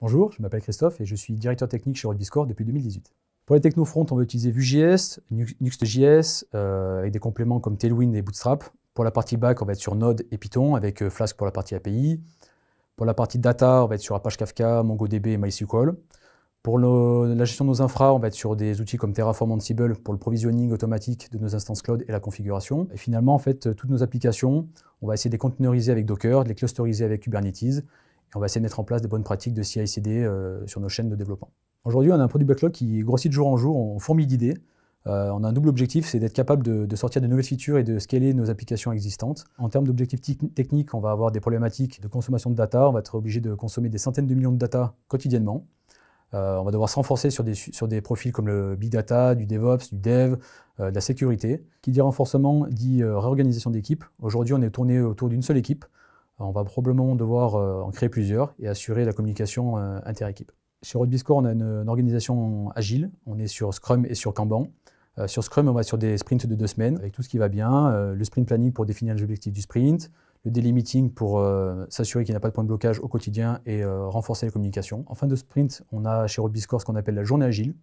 Bonjour, je m'appelle Christophe et je suis directeur technique chez Discord depuis 2018. Pour les technofronts, on va utiliser Vue.js, Nuxt.js euh, avec des compléments comme Tailwind et Bootstrap. Pour la partie back, on va être sur Node et Python avec euh, Flask pour la partie API. Pour la partie data, on va être sur Apache Kafka, MongoDB et MySQL. Pour la gestion de nos infra, on va être sur des outils comme Terraform Ansible pour le provisioning automatique de nos instances cloud et la configuration. Et finalement, en fait, euh, toutes nos applications, on va essayer de les containeriser avec Docker, de les clusteriser avec Kubernetes on va essayer de mettre en place des bonnes pratiques de CI/CD euh, sur nos chaînes de développement. Aujourd'hui, on a un produit backlog qui grossit de jour en jour, on fourmille d'idées. Euh, on a un double objectif, c'est d'être capable de, sortir de nouvelles features et de scaler nos applications existantes. En termes d'objectifs techniques, on va avoir des problématiques de consommation de data. On va être obligé de consommer des centaines de millions de data quotidiennement. Euh, on va devoir se sur des, sur des profils comme le big data, du DevOps, du Dev, de la sécurité. Qui dit renforcement dit réorganisation d'équipe. Aujourd'hui, on est tourné autour d'une seule équipe on va probablement devoir euh, en créer plusieurs et assurer la communication inter euh, interéquipe. Chez Roadbiscore, on a une, organisation agile. On est sur Scrum et sur Kanban. Euh, sur Scrum, on va sur des sprints de deux semaines avec tout ce qui va bien. le sprint planning pour définir les objectifs du sprint. Le daily meeting pour s'assurer qu'il n'y a pas de point de blocage au quotidien et renforcer les communications. En fin de sprint, on a chez Roadbiscore ce qu'on appelle la journée agile.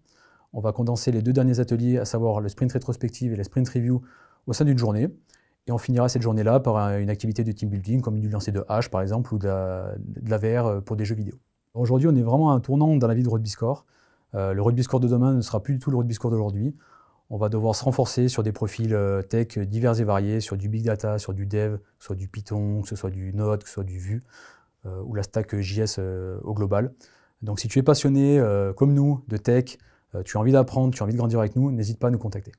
On va condenser les deux derniers ateliers, à savoir le sprint rétrospective et la sprint review, au sein d'une journée. Et on finira cette journée-là par une activité de team building, comme du lancer de hache par exemple, ou de la, VR euh, pour des jeux vidéo. Aujourd'hui, on est vraiment à un tournant dans la vie de Rugby euh, le Rugby de demain ne sera plus du tout le Rugby d'aujourd'hui. On va devoir se renforcer sur des profils euh, tech divers et variés, sur du big data, sur du dev, soit du Python, que ce soit du Node, que ce soit du Vue, ou la stack JS au global. Donc si tu es passionné comme nous de tech, tu as envie d'apprendre, tu as envie de grandir avec nous, n'hésite pas à nous contacter.